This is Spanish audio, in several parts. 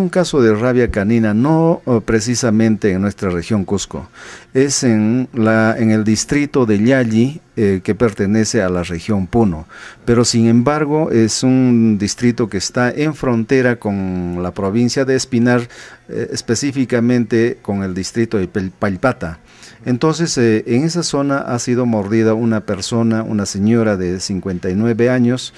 un caso de rabia canina, no eh, precisamente en nuestra región Cusco, es en, el distrito de Yalli, eh, que pertenece a la región Puno, pero sin embargo es un distrito que está en frontera con la provincia de Espinar, eh, específicamente con el distrito de Palpata. Entonces, en esa zona ha sido mordida una persona, una señora de 59 años,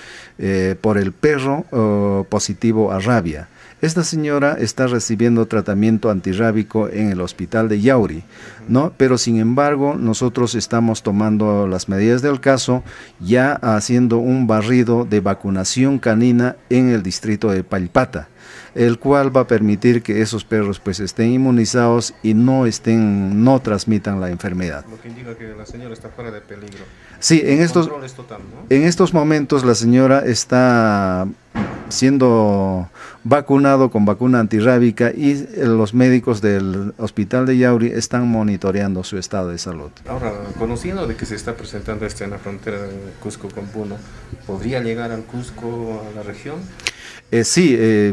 por el perro oh, positivo a rabia. Esta señora está recibiendo tratamiento antirrábico en el hospital de Yauri, ¿no? Pero sin embargo, nosotros estamos tomando las medidas del caso, ya haciendo un barrido de vacunación canina en el distrito de Palpata el cual va a permitir que esos perros pues estén inmunizados y no estén no transmitan la enfermedad. Lo que indica que la señora está fuera de peligro. Sí, en estos en estos momentos la señora está siendo vacunado con vacuna antirrábica y los médicos del hospital de Yauri están monitoreando su estado de salud. Ahora, conociendo de que se está presentando esto en la frontera de Cusco con Puno, ¿podría llegar al Cusco a la región? Eh, sí, eh,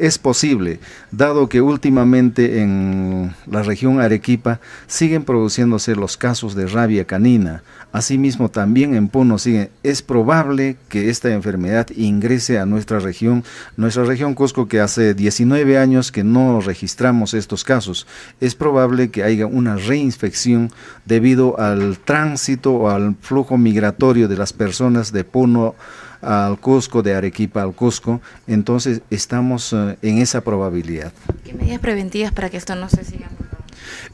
es posible, dado que últimamente en la región Arequipa siguen produciéndose los casos de rabia canina. Asimismo, también en Puno sigue. Es probable que esta enfermedad ingrese a nuestra región, nuestra región Cusco, que hace 19 años que no registramos estos casos. Es probable que haya una reinfección debido al tránsito o al flujo migratorio de las personas de Puno al Cusco, de Arequipa al Cusco. Entonces estamos eh, en esa probabilidad. ¿Qué medidas preventivas para que esto no se siga?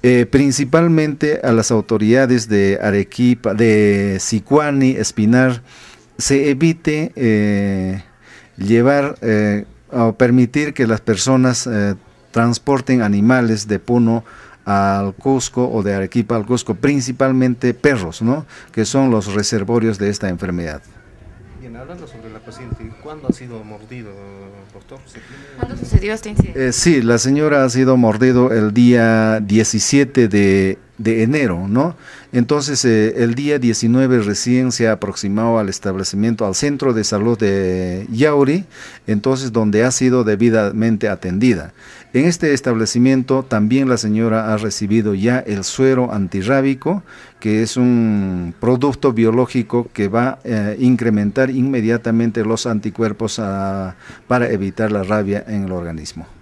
Eh, principalmente a las autoridades de Arequipa, de Sicuani, Espinar, se evite eh, llevar o permitir que las personas transporten animales de Puno al Cusco o de Arequipa al Cusco, principalmente perros, ¿no? que son los reservorios de esta enfermedad hablando sobre la paciente, ¿cuándo ha sido mordido, doctor? ¿Cuándo sucedió este incidente? Eh, sí, la señora ha sido mordido el día 17 de de enero, ¿no? Entonces, eh, el día 19 recién se ha aproximado al establecimiento, al centro de salud de Yauri, entonces donde ha sido debidamente atendida. En este establecimiento también la señora ha recibido ya el suero antirrábico, que es un producto biológico que va a eh, incrementar inmediatamente los anticuerpos ah, para evitar la rabia en el organismo.